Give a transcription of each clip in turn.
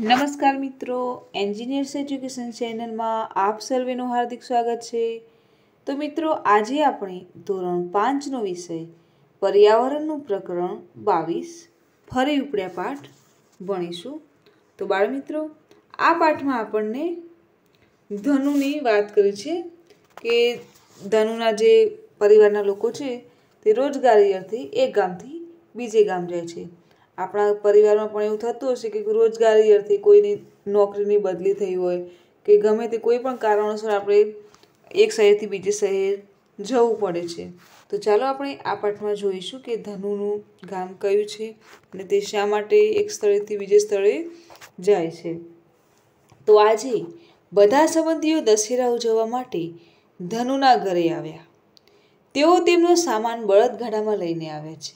નમસ્કાર મિત્રો engineers education ચેનલમાં આપ સર્વેનું હાર્દિક સ્વાગત છે તો મિત્રો આજે આપણે ધોરણ પાંચનો વિષય પર્યાવરણનું પ્રકરણ બાવીસ ફરી ઉપડ્યા પાઠ ભણીશું તો બાળમિત્રો આ પાઠમાં આપણને ધનુની વાત કરી છે કે ધનુના જે પરિવારના લોકો છે તે રોજગારી અર્થે એક ગામથી બીજે ગામ જાય છે આપણા પરિવારમાં પણ એવું થતું હશે કે રોજગારી અર્થે કોઈની નોકરીની બદલી થઈ હોય કે ગમે તે કોઈ પણ કારણોસર આપણે એક શહેરથી બીજે શહેર જવું પડે છે તો ચાલો આપણે આ પાઠમાં જોઈશું કે ધનુનું ગામ કયું છે અને તે શા માટે એક સ્થળેથી બીજે સ્થળે જાય છે તો આજે બધા સંબંધીઓ દશેરા ઉજવવા માટે ધનુના ઘરે આવ્યા તેઓ તેમનો સામાન બળદગાડામાં લઈને આવે છે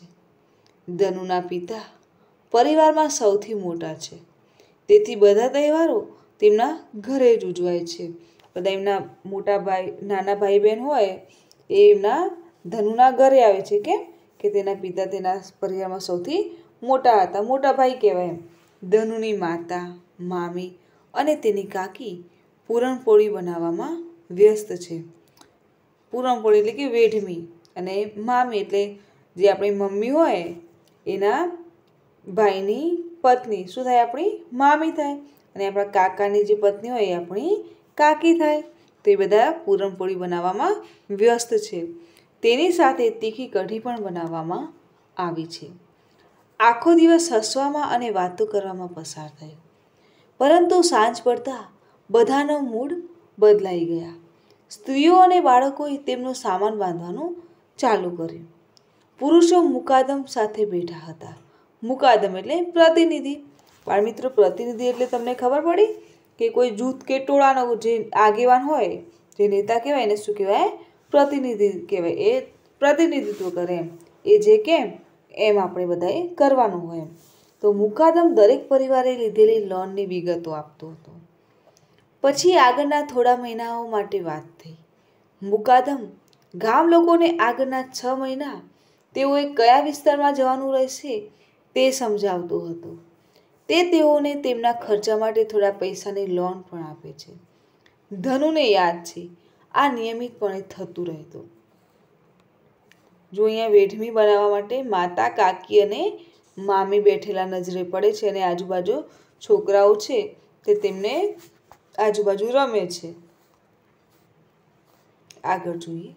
ધનુના પિતા પરિવારમાં સૌથી મોટા છે તેથી બધા તહેવારો તેમના ઘરે જ ઉજવાય છે બધા એમના મોટા ભાઈ નાના ભાઈ બહેન હોય એ એમના ધનુના ઘરે આવે છે કેમ કે તેના પિતા તેના પરિવારમાં સૌથી મોટા હતા મોટા ભાઈ કહેવાય એમ ધનુની માતા મામી અને તેની કાકી પૂરણપોળી બનાવવામાં વ્યસ્ત છે પૂરણપોળી એટલે કે વેઢમી અને મામી એટલે જે આપણી મમ્મી હોય એના ભાઈની પત્ની શું થાય આપણી મામી થાય અને આપણા કાકાની જે પત્ની હોય એ આપણી કાકી થાય તો એ બધા પૂરણપોળી બનાવવામાં વ્યસ્ત છે તેની સાથે તીખી કઢી પણ બનાવવામાં આવી છે આખો દિવસ હસવામાં અને વાતો કરવામાં પસાર થયો પરંતુ સાંજ પડતા બધાનો મૂડ બદલાઈ ગયા સ્ત્રીઓ અને બાળકોએ તેમનો સામાન બાંધવાનું ચાલુ કર્યું પુરુષો મુકાદમ સાથે બેઠા હતા મુકાદમ એટલે પ્રતિનિધિ બાળમિત્રો પ્રતિનિધિ એટલે તમને ખબર પડી કે કોઈ જૂથ કે ટોળાનો જે આગેવાન હોય જે નેતા કહેવાય એને શું કહેવાય પ્રતિનિધિ કહેવાય એ પ્રતિનિધિત્વ કરે એ જે કેમ એમ આપણે બધાએ કરવાનું હોય તો મુકાદમ દરેક પરિવારે લીધેલી લોનની વિગતો આપતો હતો પછી આગળના થોડા મહિનાઓ માટે વાત થઈ મુકાદમ ગામ લોકોને આગળના છ મહિના તેઓએ કયા વિસ્તારમાં જવાનું રહેશે તે સમજાવતો હતો તે તેઓને તેમના ખર્ચા માટે થોડા પૈસાની લોન પણ આપે છે ધનુને યાદ છે આ નિયમિતપણે થતું રહેતું જો અહીંયા વેઠમી બનાવવા માટે માતા કાકી અને મામી બેઠેલા નજરે પડે છે અને આજુબાજુ છોકરાઓ છે તે તેમને આજુબાજુ રમે છે આગળ જોઈએ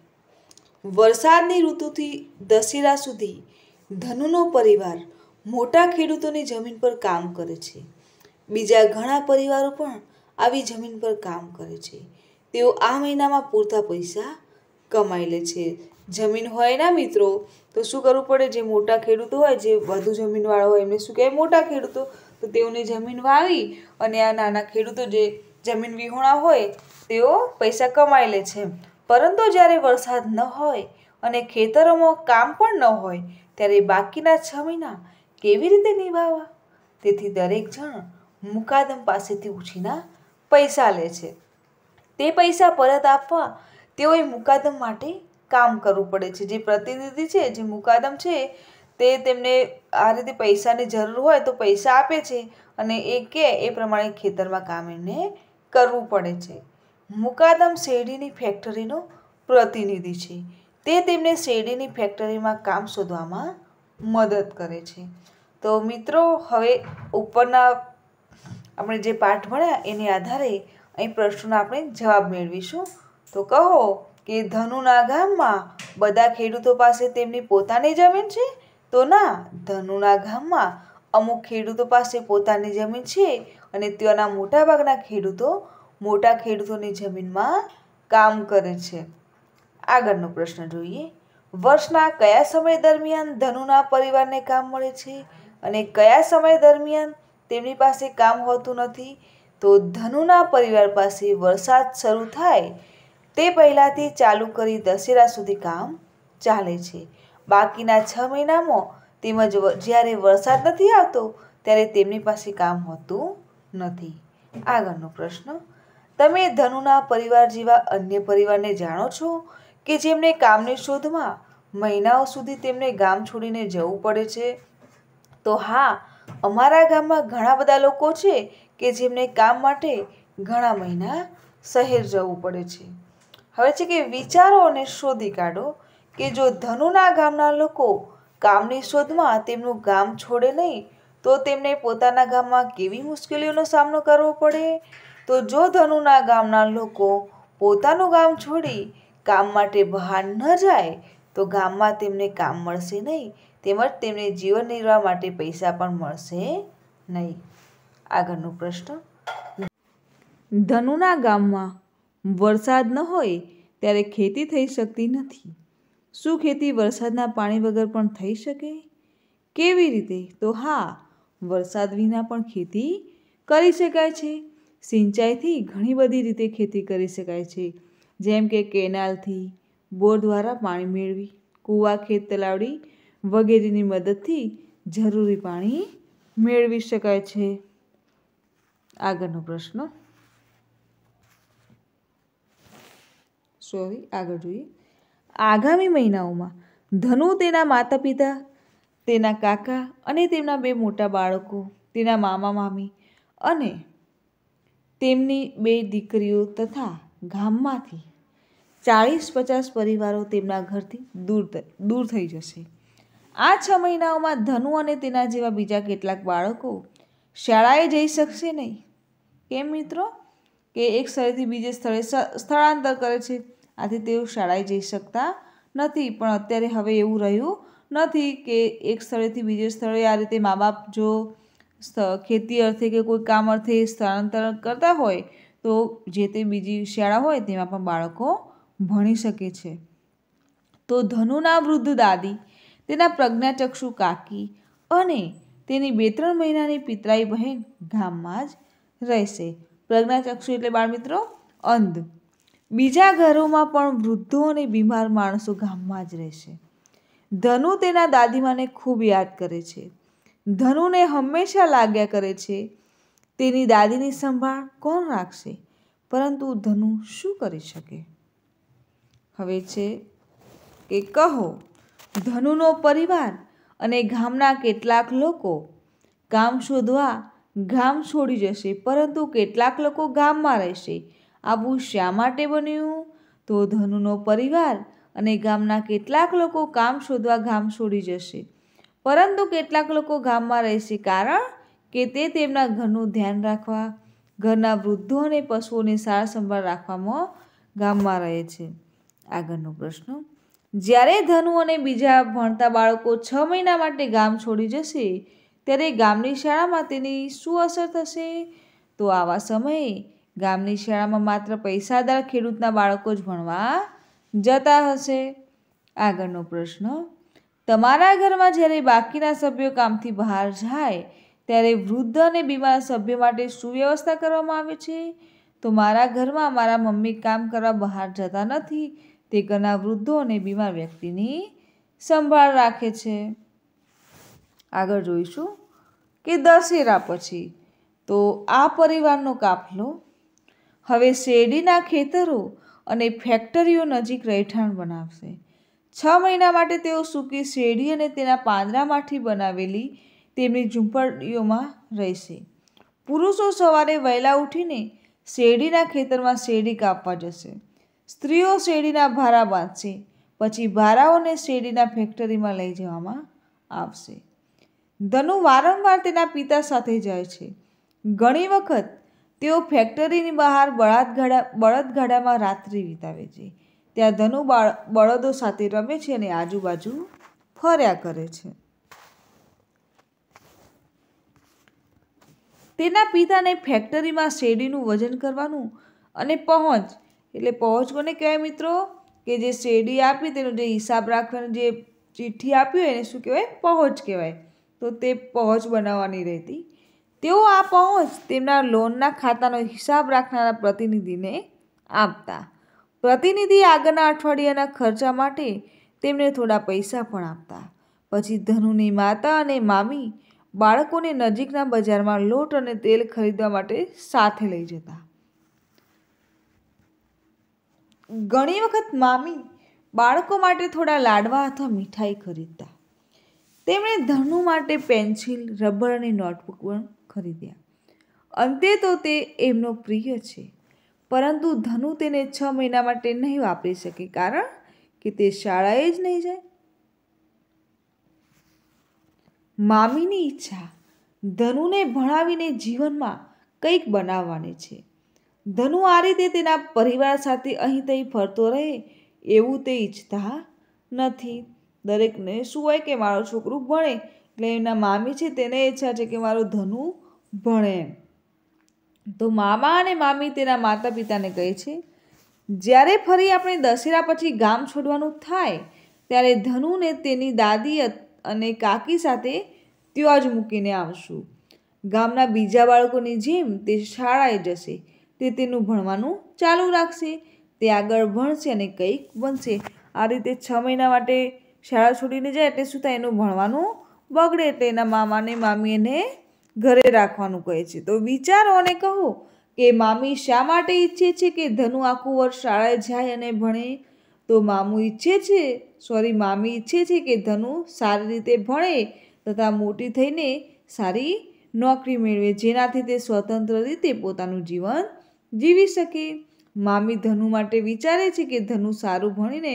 વરસાદની ઋતુથી દશેરા સુધી ધનુનો પરિવાર મોટા ખેડૂતોની જમીન પર કામ કરે છે બીજા ઘણા પરિવારો પણ આવી જમીન પર કામ કરે છે તેઓ આ મહિનામાં પૂરતા પૈસા કમાઈ લે છે જમીન હોય ના મિત્રો તો શું કરવું પડે જે મોટા ખેડૂતો હોય જે વધુ જમીનવાળા હોય એમને શું કહેવાય મોટા ખેડૂતો તો તેઓને જમીન વાવી અને આ નાના ખેડૂતો જે જમીન વિહોણા હોય તેઓ પૈસા કમાઈ લે છે પરંતુ જ્યારે વરસાદ ન હોય અને ખેતરોમાં કામ પણ ન હોય ત્યારે બાકીના છ મહિના કેવી રીતે નિભાવવા તેથી દરેક જણ મુકાદમ પાસેથી ઉછીના પૈસા લે છે તે પૈસા પરત આપવા તેઓએ મુકાદમ માટે કામ કરવું પડે છે જે પ્રતિનિધિ છે જે મુકાદમ છે તે તેમને આ રીતે પૈસાની જરૂર હોય તો પૈસા આપે છે અને એ કે એ પ્રમાણે ખેતરમાં કામ એમને કરવું પડે છે મુકાદમ શેરડીની ફેક્ટરીનો પ્રતિનિધિ છે તે તેમને શેરડીની ફેક્ટરીમાં કામ શોધવામાં મદદ કરે છે તો મિત્રો હવે ઉપરના આપણે જે પાઠ ભણ્યા એને આધારે અહીં પ્રશ્નોનો આપણે જવાબ મેળવીશું તો કહો કે ધનુના ગામમાં બધા ખેડૂતો પાસે તેમની પોતાની જમીન છે તો ના ધનુના ગામમાં અમુક ખેડૂતો પાસે પોતાની જમીન છે અને ત્યાંના મોટાભાગના ખેડૂતો મોટા ખેડૂતોની જમીનમાં કામ કરે છે આગળનો પ્રશ્ન જોઈએ વર્ષના કયા સમય દરમિયાન ધનુના પરિવારને કામ મળે છે અને કયા સમય દરમિયાન તેમની પાસે કામ હોતું નથી તો ધનુના પરિવાર પાસે વરસાદ શરૂ થાય તે પહેલાંથી ચાલુ કરી દશેરા સુધી કામ ચાલે છે બાકીના છ મહિનામાં તેમજ જ્યારે વરસાદ નથી આવતો ત્યારે તેમની પાસે કામ હોતું નથી આગળનો પ્રશ્ન તમે ધનુના પરિવાર જેવા અન્ય પરિવારને જાણો છો કે જેમને કામની શોધમાં મહિનાઓ સુધી તેમને ગામ છોડીને જવું પડે છે તો હા અમારા ગામમાં ઘણા બધા લોકો છે કે જેમને કામ માટે ઘણા મહિના શહેર જવું પડે છે હવે છે કે વિચારો અને શોધી કાઢો કે જો ધનુના ગામના લોકો કામની શોધમાં તેમનું ગામ છોડે નહીં તો તેમને પોતાના ગામમાં કેવી મુશ્કેલીઓનો સામનો કરવો પડે તો જો ધનુના ગામના લોકો પોતાનું ગામ છોડી કામ માટે બહાર ન જાય તો ગામમાં તેમને કામ મળશે નહીં તેમજ તેમને જીવન નિર્વાહ માટે પૈસા પણ મળશે નહીં આગળનો પ્રશ્ન ધનુના ગામમાં વરસાદ ન હોય ત્યારે ખેતી થઈ શકતી નથી શું ખેતી વરસાદના પાણી વગર પણ થઈ શકે કેવી રીતે તો હા વરસાદ વિના પણ ખેતી કરી શકાય છે સિંચાઈથી ઘણી બધી રીતે ખેતી કરી શકાય છે જેમ કે કેનાલથી બોર દ્વારા પાણી મેળવી કૂવા ખેત તલાવડી વગેરેની મદદથી જરૂરી પાણી મેળવી શકાય છે આગળનો પ્રશ્ન સોરી આગળ જોઈએ આગામી મહિનાઓમાં ધનુ તેના માતા પિતા તેના કાકા અને તેમના બે મોટા બાળકો તેના મામા મામી અને તેમની બે દીકરીઓ તથા ગામમાંથી ચાળીસ પચાસ પરિવારો તેમના ઘરથી દૂર દૂર થઈ જશે આ છ મહિનાઓમાં ધનુ અને તેના જેવા બીજા કેટલાક બાળકો શાળાએ જઈ શકશે નહીં કેમ મિત્રો કે એક સ્થળેથી બીજે સ્થળે સ્થળાંતર કરે છે આથી તેઓ શાળાએ જઈ શકતા નથી પણ અત્યારે હવે એવું રહ્યું નથી કે એક સ્થળેથી બીજે સ્થળે આ રીતે મા બાપ જો ખેતી અર્થે કે કોઈ કામ અર્થે સ્થળાંતર કરતા હોય તો જે તે બીજી શાળા હોય તેમાં પણ બાળકો ભણી શકે છે તો ધનુના વૃદ્ધ દાદી તેના પ્રજ્ઞાચક્ષુ કાકી અને તેની બે ત્રણ મહિનાની પિતરાઈ બહેન ગામમાં જ રહેશે પ્રજ્ઞાચક્ષુ એટલે બાળમિત્રો અંધ બીજા ઘરોમાં પણ વૃદ્ધો અને બીમાર માણસો ગામમાં જ રહેશે ધનુ તેના દાદીમાને ખૂબ યાદ કરે છે ધનુને હંમેશા લાગ્યા કરે છે તેની દાદીની સંભાળ કોણ રાખશે પરંતુ ધનુ શું કરી શકે હવે છે કે કહો ધનુનો પરિવાર અને ગામના કેટલાક લોકો ગામ શોધવા ગામ છોડી જશે પરંતુ કેટલાક લોકો ગામમાં રહેશે આવું શા માટે બન્યું તો ધનુનો પરિવાર અને ગામના કેટલાક લોકો કામ શોધવા ગામ છોડી જશે પરંતુ કેટલાક લોકો ગામમાં રહેશે કારણ કે તે તેમના ઘરનું ધ્યાન રાખવા ઘરના વૃદ્ધો અને પશુઓની સાર સંભાળ રાખવામાં ગામમાં રહે છે આગળનો પ્રશ્ન જ્યારે ધનુ અને બીજા ભણતા બાળકો છ મહિના માટે ગામ છોડી જશે ત્યારે ગામની શાળામાં તેની શું અસર થશે તો આવા સમયે ગામની શાળામાં માત્ર પૈસાદાર ખેડૂતના બાળકો જ ભણવા જતા હશે આગળનો પ્રશ્ન તમારા ઘરમાં જ્યારે બાકીના સભ્યો કામથી બહાર જાય ત્યારે વૃદ્ધ અને બીમાર સભ્ય માટે શું વ્યવસ્થા કરવામાં આવે છે તો મારા ઘરમાં મારા મમ્મી કામ કરવા બહાર જતા નથી તે ઘરના વૃદ્ધો અને બીમાર વ્યક્તિની સંભાળ રાખે છે આગળ જોઈશું કે દશેરા પછી તો આ પરિવારનો કાફલો હવે શેરડીના ખેતરો અને ફેક્ટરીઓ નજીક રહેઠાણ બનાવશે છ મહિના માટે તેઓ સૂકી શેરડી અને તેના પાંદડામાંથી બનાવેલી તેમની ઝૂંપડીઓમાં રહેશે પુરુષો સવારે વહેલા ઉઠીને શેરડીના ખેતરમાં શેરડી કાપવા જશે સ્ત્રીઓ શેરડીના ભારા બાંધશે પછી ભારાઓને શેરડીના ફેક્ટરીમાં લઈ જવામાં આવશે ધનુ વારંવાર તેના પિતા સાથે જાય છે ઘણી વખત તેઓ ફેક્ટરીની બહાર બળદગાડા બળદગાડામાં રાત્રિ વિતાવે છે ત્યાં ધનુ બાળ બળદો સાથે રમે છે અને આજુબાજુ ફર્યા કરે છે તેના પિતાને ફેક્ટરીમાં શેરડીનું વજન કરવાનું અને પહોંચ એટલે પહોંચ કોને કહેવાય મિત્રો કે જે શેરડી આપી તેનો જે હિસાબ રાખવાનો જે ચિઠ્ઠી આપી હોય એને શું કહેવાય પહોંચ કહેવાય તો તે પહોંચ બનાવવાની રહેતી તેઓ આ પહોંચ તેમના લોનના ખાતાનો હિસાબ રાખનારા પ્રતિનિધિને આપતા પ્રતિનિધિ આગળના અઠવાડિયાના ખર્ચા માટે તેમને થોડા પૈસા પણ આપતા પછી ધનુની માતા અને મામી બાળકોને નજીકના બજારમાં લોટ અને તેલ ખરીદવા માટે સાથે લઈ જતા ઘણી વખત મામી બાળકો માટે થોડા લાડવા અથવા મીઠાઈ ખરીદતા તેમણે ધનુ માટે પેન્સિલ રબર અને નોટબુક પણ ખરીદ્યા અંતે તો તે એમનો પ્રિય છે પરંતુ ધનુ તેને છ મહિના માટે નહીં વાપરી શકે કારણ કે તે શાળાએ જ નહીં જાય મામીની ઈચ્છા ધનુને ભણાવીને જીવનમાં કંઈક બનાવવાની છે ધનુ આ રીતે તેના પરિવાર સાથે અહીં તહીં ફરતો રહે એવું તે ઈચ્છતા નથી દરેકને શું હોય કે મારો છોકરો ભણે એટલે એના મામી છે તેને ઈચ્છા છે કે મારો ધનુ ભણે તો મામા અને મામી તેના માતા પિતાને કહે છે જ્યારે ફરી આપણે દશેરા પછી ગામ છોડવાનું થાય ત્યારે ધનુને તેની દાદી અને કાકી સાથે ત્યાં જ મૂકીને આવશું ગામના બીજા બાળકોની જેમ તે શાળાએ જશે તે તેનું ભણવાનું ચાલુ રાખશે તે આગળ ભણશે અને કંઈક બનશે આ રીતે છ મહિના માટે શાળા છોડીને જાય એટલે શું થાય એનું ભણવાનું બગડે એટલે એના મામાને મામી એને ઘરે રાખવાનું કહે છે તો વિચારો અને કહો કે મામી શા માટે ઈચ્છે છે કે ધનુ આખું વર્ષ શાળાએ જાય અને ભણે તો મામું ઈચ્છે છે સોરી મામી ઈચ્છે છે કે ધનુ સારી રીતે ભણે તથા મોટી થઈને સારી નોકરી મેળવે જેનાથી તે સ્વતંત્ર રીતે પોતાનું જીવન જીવી શકે મામી ધનુ માટે વિચારે છે કે ધનુ સારું ભણીને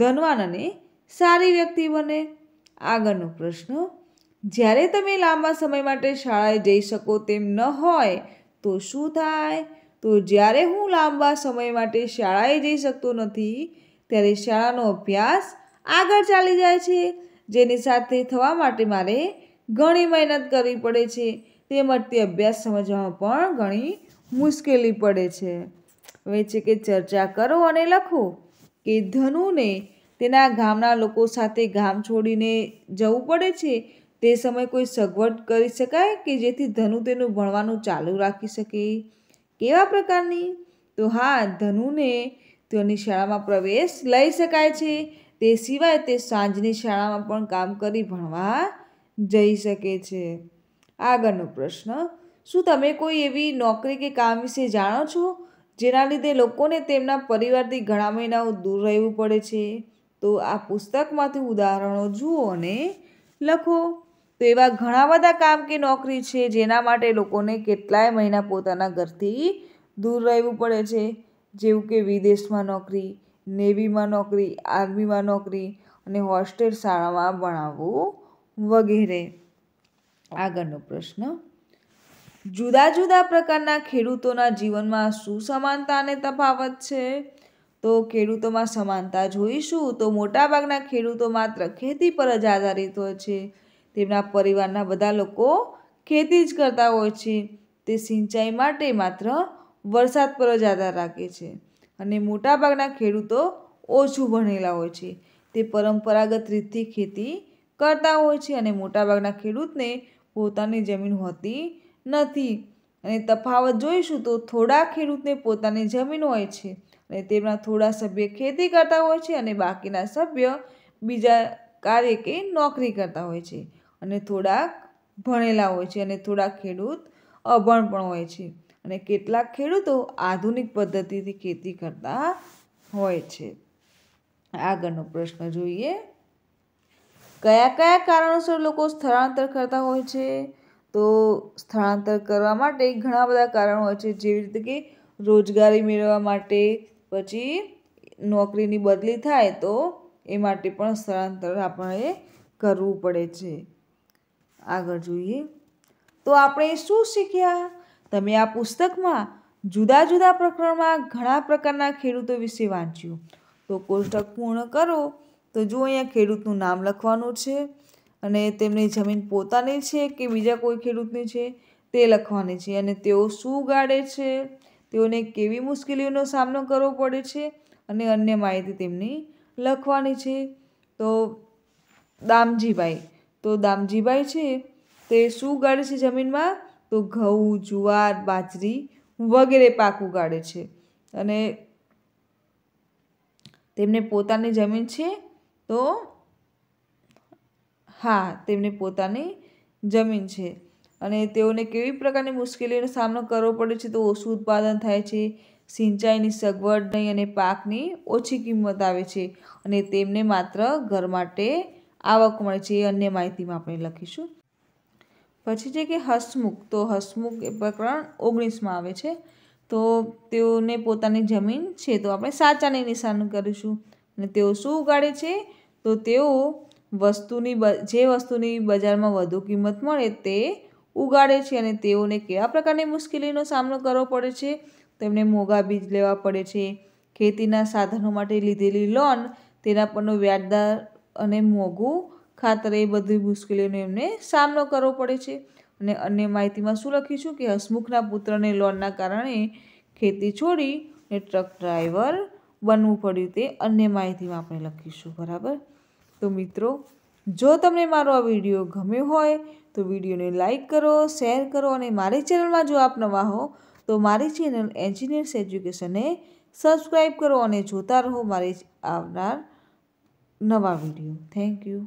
ધનવાન અને સારી વ્યક્તિ બને આગળનો પ્રશ્ન જ્યારે તમે લાંબા સમય માટે શાળાએ જઈ શકો તેમ ન હોય તો શું થાય તો જ્યારે હું લાંબા સમય માટે શાળાએ જઈ શકતો નથી ત્યારે શાળાનો અભ્યાસ આગળ ચાલી જાય છે જેની સાથે થવા માટે મારે ઘણી મહેનત કરવી પડે છે તેમજ તે અભ્યાસ સમજવામાં પણ ઘણી મુશ્કેલી પડે છે હવે છે કે ચર્ચા કરો અને લખો કે ધનુને તેના ગામના લોકો સાથે ગામ છોડીને જવું પડે છે તે સમય કોઈ સગવડ કરી શકાય કે જેથી ધનુ તેનું ભણવાનું ચાલુ રાખી શકે કેવા પ્રકારની તો હા ધનુને તેઓની શાળામાં પ્રવેશ લઈ શકાય છે તે સિવાય તે સાંજની શાળામાં પણ કામ કરી ભણવા જઈ શકે છે આગળનો પ્રશ્ન શું તમે કોઈ એવી નોકરી કે કામ વિશે જાણો છો જેના લીધે લોકોને તેમના પરિવારથી ઘણા મહિનાઓ દૂર રહેવું પડે છે તો આ પુસ્તકમાંથી ઉદાહરણો જુઓ અને લખો તો એવા ઘણા બધા કામ કે નોકરી છે જેના માટે લોકોને કેટલાય મહિના પોતાના ઘરથી દૂર રહેવું પડે છે જેવું કે વિદેશમાં નોકરી નેવીમાં નોકરી આર્મીમાં નોકરી અને હોસ્ટેલ શાળામાં ભણાવવું વગેરે આગળનો પ્રશ્ન જુદા જુદા પ્રકારના ખેડૂતોના જીવનમાં શું સમાનતા અને તફાવત છે તો ખેડૂતોમાં સમાનતા જોઈશું તો મોટાભાગના ખેડૂતો માત્ર ખેતી પર જ આધારિત હોય છે તેમના પરિવારના બધા લોકો ખેતી જ કરતા હોય છે તે સિંચાઈ માટે માત્ર વરસાદ પર જ આધાર રાખે છે અને મોટાભાગના ખેડૂતો ઓછું ભણેલા હોય છે તે પરંપરાગત રીતથી ખેતી કરતા હોય છે અને મોટાભાગના ખેડૂતને પોતાની જમીન હોતી નથી અને તફાવત જોઈશું તો થોડા ખેડૂતને પોતાની જમીન હોય છે અને તેમના થોડા સભ્ય ખેતી કરતા હોય છે અને બાકીના સભ્ય બીજા કાર્ય કે નોકરી કરતા હોય છે અને થોડાક ભણેલા હોય છે અને થોડાક ખેડૂત અભણ પણ હોય છે અને કેટલાક ખેડૂતો આધુનિક પદ્ધતિથી ખેતી કરતા હોય છે આગળનો પ્રશ્ન જોઈએ કયા કયા કારણોસર લોકો સ્થળાંતર કરતા હોય છે તો સ્થળાંતર કરવા માટે ઘણા બધા કારણો હોય છે જેવી રીતે કે રોજગારી મેળવવા માટે પછી નોકરીની બદલી થાય તો એ માટે પણ સ્થળાંતર આપણે કરવું પડે છે આગળ જોઈએ તો આપણે શું શીખ્યા તમે આ પુસ્તકમાં જુદા જુદા પ્રકરણમાં ઘણા પ્રકારના ખેડૂતો વિશે વાંચ્યું તો કોષ્ટક પૂર્ણ કરો તો જો અહીંયા ખેડૂતનું નામ લખવાનું છે અને તેમની જમીન પોતાની છે કે બીજા કોઈ ખેડૂતની છે તે લખવાની છે અને તેઓ શું ઉગાડે છે તેઓને કેવી મુશ્કેલીઓનો સામનો કરવો પડે છે અને અન્ય માહિતી તેમની લખવાની છે તો દામજીભાઈ તો દામજીભાઈ છે તે શું ઉગાડે છે જમીનમાં તો ઘઉં જુવાર બાજરી વગેરે પાક ઉગાડે છે અને તેમને પોતાની જમીન છે તો હા તેમને પોતાની જમીન છે અને તેઓને કેવી પ્રકારની મુશ્કેલીનો સામનો કરવો પડે છે તો ઓછું ઉત્પાદન થાય છે સિંચાઈની સગવડ નહીં અને પાકની ઓછી કિંમત આવે છે અને તેમને માત્ર ઘર માટે આવક મળે છે એ અન્ય માહિતીમાં આપણે લખીશું પછી છે કે હસમુખ તો હસમુખ એ પ્રકરણ ઓગણીસમાં આવે છે તો તેઓને પોતાની જમીન છે તો આપણે સાચાની નિશાન કરીશું અને તેઓ શું ઉગાડે છે તો તેઓ વસ્તુની જે વસ્તુની બજારમાં વધુ કિંમત મળે તે ઉગાડે છે અને તેઓને કેવા પ્રકારની મુશ્કેલીનો સામનો કરવો પડે છે તેમને મોંઘા બીજ લેવા પડે છે ખેતીના સાધનો માટે લીધેલી લોન તેના પરનો વ્યાજદર અને મોંઘું ખાતર એ બધી મુશ્કેલીઓનો એમને સામનો કરવો પડે છે અને અન્ય માહિતીમાં શું લખ્યું છું કે હસમુખના પુત્રને લોનના કારણે ખેતી છોડી ને ટ્રક ડ્રાઈવર બનવું પડ્યું તે અન્ય માહિતીમાં આપણે લખીશું બરાબર તો મિત્રો જો તમને મારો આ વિડીયો ગમ્યો હોય તો વિડીયોને લાઇક કરો શેર કરો અને મારી ચેનલમાં જો આપ નવા હો તો મારી ચેનલ એન્જિનિયર્સ એજ્યુકેશને સબસ્ક્રાઈબ કરો અને જોતા રહો મારી આવનાર નવા વિડીયો થેન્ક યુ